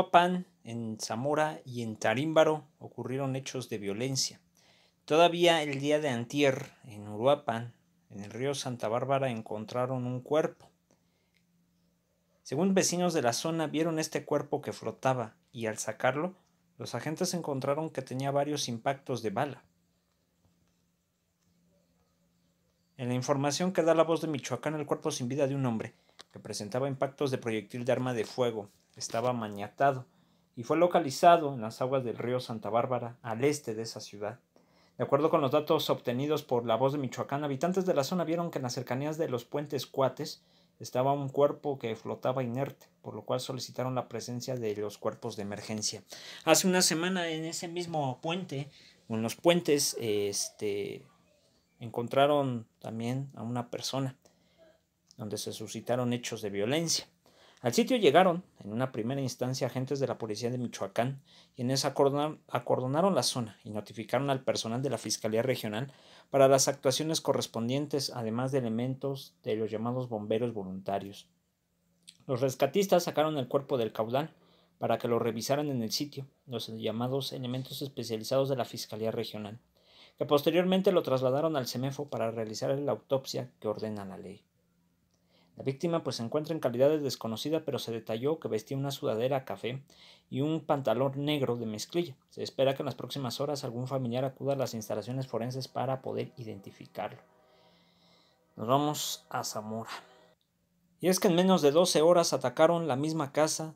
Uruapan, en Zamora y en Tarímbaro ocurrieron hechos de violencia. Todavía el día de antier, en Uruapan, en el río Santa Bárbara encontraron un cuerpo. Según vecinos de la zona, vieron este cuerpo que flotaba y al sacarlo, los agentes encontraron que tenía varios impactos de bala. En la información que da la voz de Michoacán, el cuerpo sin vida de un hombre, que presentaba impactos de proyectil de arma de fuego estaba maniatado y fue localizado en las aguas del río Santa Bárbara, al este de esa ciudad. De acuerdo con los datos obtenidos por La Voz de Michoacán, habitantes de la zona vieron que en las cercanías de los puentes Cuates estaba un cuerpo que flotaba inerte, por lo cual solicitaron la presencia de los cuerpos de emergencia. Hace una semana en ese mismo puente, en los puentes, este, encontraron también a una persona, donde se suscitaron hechos de violencia. Al sitio llegaron, en una primera instancia, agentes de la policía de Michoacán, quienes acordonaron, acordonaron la zona y notificaron al personal de la Fiscalía Regional para las actuaciones correspondientes, además de elementos de los llamados bomberos voluntarios. Los rescatistas sacaron el cuerpo del caudal para que lo revisaran en el sitio, los llamados elementos especializados de la Fiscalía Regional, que posteriormente lo trasladaron al CEMEFO para realizar la autopsia que ordena la ley. La víctima pues se encuentra en calidad de desconocida, pero se detalló que vestía una sudadera café y un pantalón negro de mezclilla. Se espera que en las próximas horas algún familiar acuda a las instalaciones forenses para poder identificarlo. Nos vamos a Zamora. Y es que en menos de 12 horas atacaron la misma casa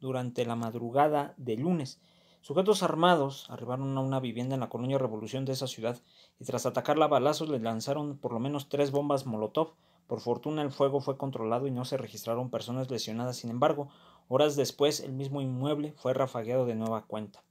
durante la madrugada de lunes. Sujetos armados arribaron a una vivienda en la colonia Revolución de esa ciudad y tras atacarla a balazos le lanzaron por lo menos tres bombas Molotov por fortuna el fuego fue controlado y no se registraron personas lesionadas. Sin embargo, horas después el mismo inmueble fue rafagueado de nueva cuenta.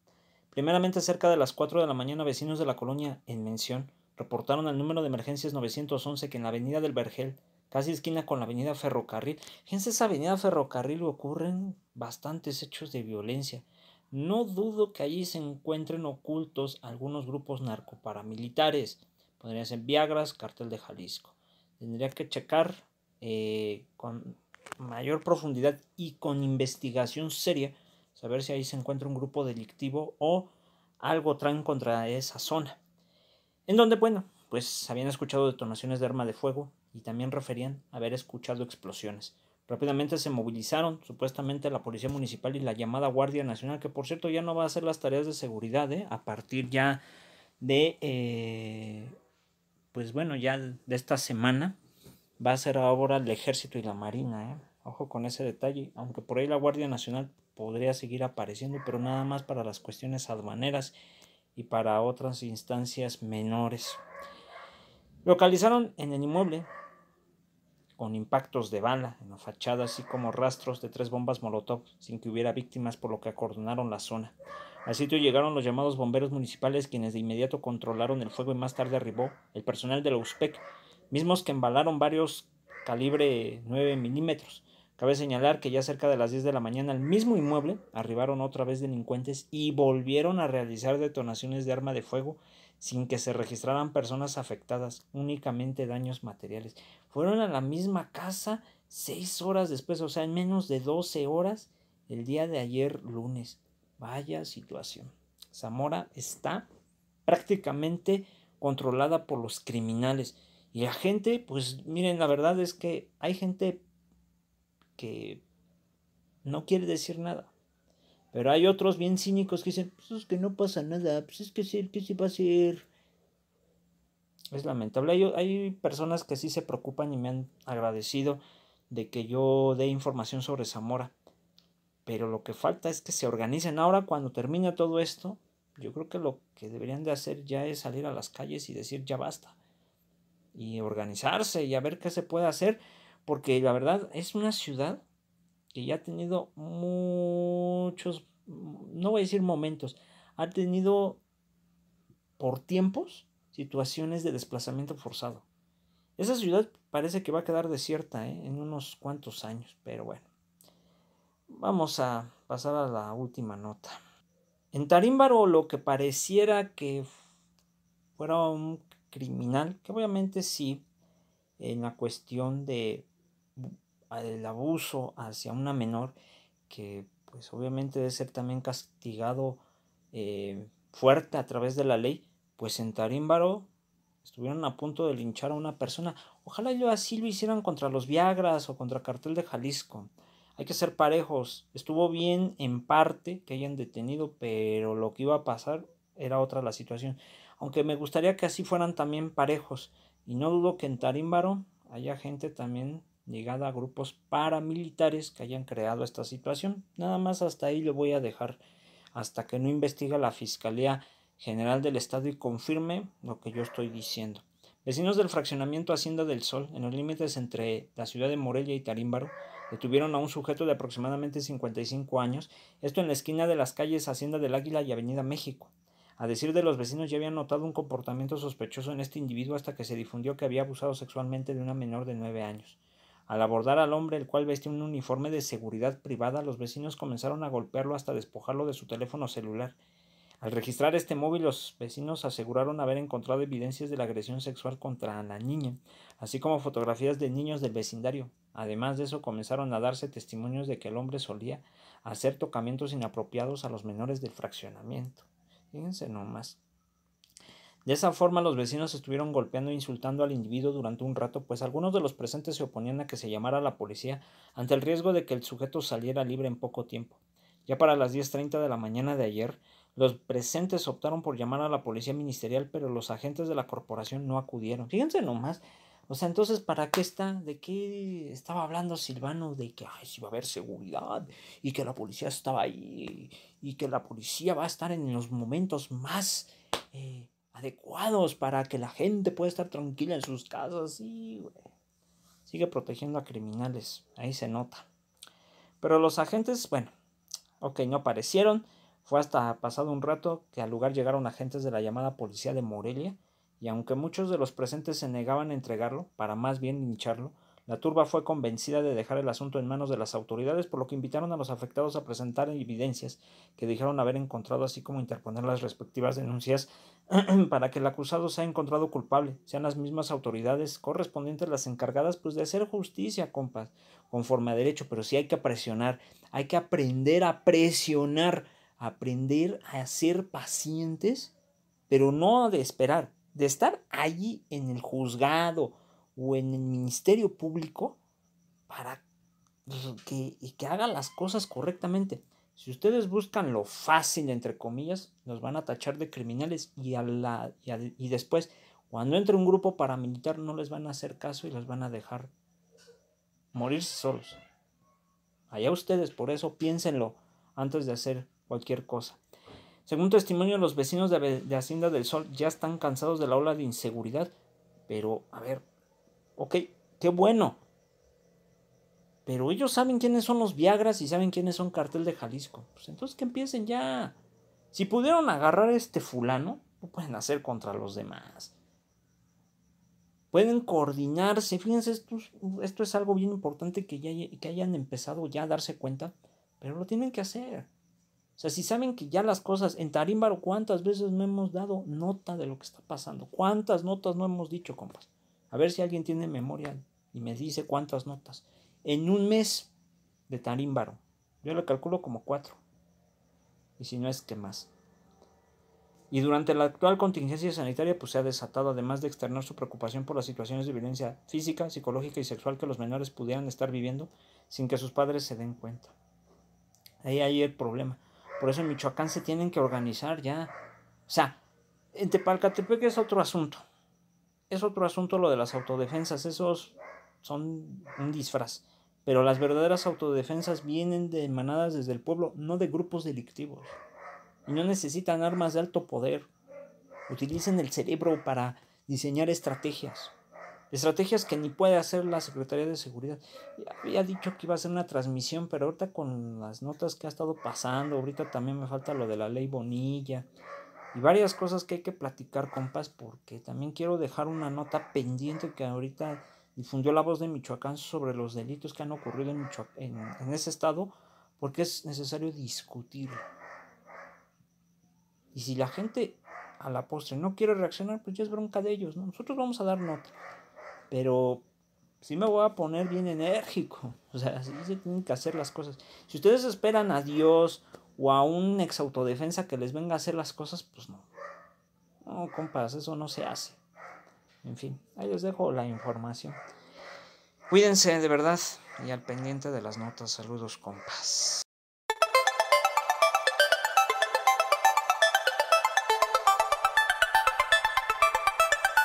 Primeramente cerca de las 4 de la mañana vecinos de la colonia en mención reportaron al número de emergencias 911 que en la avenida del Vergel, casi esquina con la avenida Ferrocarril, fíjense esa avenida Ferrocarril ocurren bastantes hechos de violencia. No dudo que allí se encuentren ocultos algunos grupos narcoparamilitares, podrían ser Viagras, Cartel de Jalisco tendría que checar eh, con mayor profundidad y con investigación seria, saber si ahí se encuentra un grupo delictivo o algo traen contra esa zona. En donde, bueno, pues habían escuchado detonaciones de arma de fuego y también referían haber escuchado explosiones. Rápidamente se movilizaron, supuestamente la Policía Municipal y la llamada Guardia Nacional, que por cierto ya no va a hacer las tareas de seguridad, eh, a partir ya de eh, pues bueno, ya de esta semana va a ser ahora el ejército y la marina, ¿eh? Ojo con ese detalle, aunque por ahí la Guardia Nacional podría seguir apareciendo, pero nada más para las cuestiones aduaneras y para otras instancias menores. Localizaron en el inmueble, con impactos de bala en la fachada, así como rastros de tres bombas Molotov, sin que hubiera víctimas, por lo que acordonaron la zona. Al sitio llegaron los llamados bomberos municipales quienes de inmediato controlaron el fuego y más tarde arribó el personal de la USPEC, mismos que embalaron varios calibre 9 milímetros. Cabe señalar que ya cerca de las 10 de la mañana al mismo inmueble arribaron otra vez delincuentes y volvieron a realizar detonaciones de arma de fuego sin que se registraran personas afectadas, únicamente daños materiales. Fueron a la misma casa seis horas después, o sea, en menos de 12 horas el día de ayer lunes. Vaya situación. Zamora está prácticamente controlada por los criminales. Y la gente, pues miren, la verdad es que hay gente que no quiere decir nada. Pero hay otros bien cínicos que dicen, pues es que no pasa nada, pues es que sí, que sí va a hacer? Es lamentable. hay personas que sí se preocupan y me han agradecido de que yo dé información sobre Zamora. Pero lo que falta es que se organicen ahora cuando termine todo esto. Yo creo que lo que deberían de hacer ya es salir a las calles y decir ya basta. Y organizarse y a ver qué se puede hacer. Porque la verdad es una ciudad que ya ha tenido muchos, no voy a decir momentos, ha tenido por tiempos situaciones de desplazamiento forzado. Esa ciudad parece que va a quedar desierta ¿eh? en unos cuantos años, pero bueno. Vamos a pasar a la última nota. En Tarímbaro lo que pareciera que fuera un criminal, que obviamente sí, en la cuestión de el abuso hacia una menor, que pues obviamente debe ser también castigado eh, fuerte a través de la ley, pues en Tarímbaro estuvieron a punto de linchar a una persona. Ojalá yo así lo hicieran contra los Viagras o contra Cartel de Jalisco hay que ser parejos. Estuvo bien en parte que hayan detenido, pero lo que iba a pasar era otra la situación. Aunque me gustaría que así fueran también parejos. Y no dudo que en Tarímbaro haya gente también ligada a grupos paramilitares que hayan creado esta situación. Nada más hasta ahí lo voy a dejar hasta que no investigue la Fiscalía General del Estado y confirme lo que yo estoy diciendo. Vecinos del fraccionamiento Hacienda del Sol, en los límites entre la ciudad de Morelia y Tarímbaro, Detuvieron a un sujeto de aproximadamente 55 años, esto en la esquina de las calles Hacienda del Águila y Avenida México. A decir de los vecinos ya habían notado un comportamiento sospechoso en este individuo hasta que se difundió que había abusado sexualmente de una menor de 9 años. Al abordar al hombre, el cual vestía un uniforme de seguridad privada, los vecinos comenzaron a golpearlo hasta despojarlo de su teléfono celular. Al registrar este móvil, los vecinos aseguraron haber encontrado evidencias de la agresión sexual contra la niña, así como fotografías de niños del vecindario, Además de eso, comenzaron a darse testimonios de que el hombre solía hacer tocamientos inapropiados a los menores del fraccionamiento. Fíjense nomás. De esa forma los vecinos estuvieron golpeando e insultando al individuo durante un rato, pues algunos de los presentes se oponían a que se llamara a la policía ante el riesgo de que el sujeto saliera libre en poco tiempo. Ya para las 10.30 de la mañana de ayer, los presentes optaron por llamar a la policía ministerial, pero los agentes de la corporación no acudieron. Fíjense nomás, o sea, entonces, ¿para qué está? ¿De qué estaba hablando Silvano? De que ay, si va a haber seguridad y que la policía estaba ahí y que la policía va a estar en los momentos más eh, adecuados para que la gente pueda estar tranquila en sus casas. Sí, Sigue protegiendo a criminales, ahí se nota. Pero los agentes, bueno, ok, no aparecieron. Fue hasta pasado un rato que al lugar llegaron agentes de la llamada policía de Morelia y aunque muchos de los presentes se negaban a entregarlo, para más bien hincharlo, la turba fue convencida de dejar el asunto en manos de las autoridades, por lo que invitaron a los afectados a presentar evidencias que dijeron haber encontrado, así como interponer las respectivas denuncias para que el acusado sea encontrado culpable. Sean las mismas autoridades correspondientes las encargadas pues de hacer justicia, compas, conforme a derecho, pero sí hay que presionar, hay que aprender a presionar, aprender a ser pacientes, pero no de esperar, de estar allí en el juzgado o en el ministerio público para que, y que haga las cosas correctamente. Si ustedes buscan lo fácil, entre comillas, nos van a tachar de criminales y, a la, y, y después, cuando entre un grupo paramilitar, no les van a hacer caso y los van a dejar morirse solos. Allá ustedes, por eso piénsenlo antes de hacer cualquier cosa. Según testimonio, los vecinos de, Hacienda del Sol ya están cansados de la ola de inseguridad. Pero, a ver, ok, qué bueno. Pero ellos saben quiénes son los Viagras y saben quiénes son Cartel de Jalisco. Pues entonces que empiecen ya. Si pudieron agarrar a este fulano, lo pueden hacer contra los demás. Pueden coordinarse. Fíjense, esto, es algo bien importante que, ya, que hayan empezado ya a darse cuenta, pero lo tienen que hacer. O sea, si saben que ya las cosas en Tarímbaro, ¿cuántas veces no hemos dado nota de lo que está pasando? ¿Cuántas notas no hemos dicho, compas? A ver si alguien tiene memoria y me dice cuántas notas. En un mes de Tarímbaro, yo le calculo como cuatro. Y si no es que más. Y durante la actual contingencia sanitaria, pues se ha desatado, además de externar su preocupación por las situaciones de violencia física, psicológica y sexual que los menores pudieran estar viviendo sin que sus padres se den cuenta. Ahí hay el problema. Por eso en Michoacán se tienen que organizar ya. O sea, en Tepalcatepec es otro asunto. Es otro asunto lo de las autodefensas. Esos son un disfraz. Pero las verdaderas autodefensas vienen de manadas desde el pueblo, no de grupos delictivos. Y no necesitan armas de alto poder. Utilicen el cerebro para diseñar estrategias. Estrategias que ni puede hacer la Secretaría de Seguridad. Había dicho que iba a hacer una transmisión, pero ahorita con las notas que ha estado pasando, ahorita también me falta lo de la ley Bonilla y varias cosas que hay que platicar, compas, porque también quiero dejar una nota pendiente que ahorita difundió la voz de Michoacán sobre los delitos que han ocurrido en, en, ese estado, porque es necesario discutir. Y si la gente a la postre no quiere reaccionar, pues ya es bronca de ellos, ¿no? Nosotros vamos a dar nota pero sí me voy a poner bien enérgico. O sea, sí se tienen que hacer las cosas. Si ustedes esperan a Dios o a un ex autodefensa que les venga a hacer las cosas, pues no. No, compas, eso no se hace. En fin, ahí les dejo la información. Cuídense de verdad y al pendiente de las notas. Saludos, compas.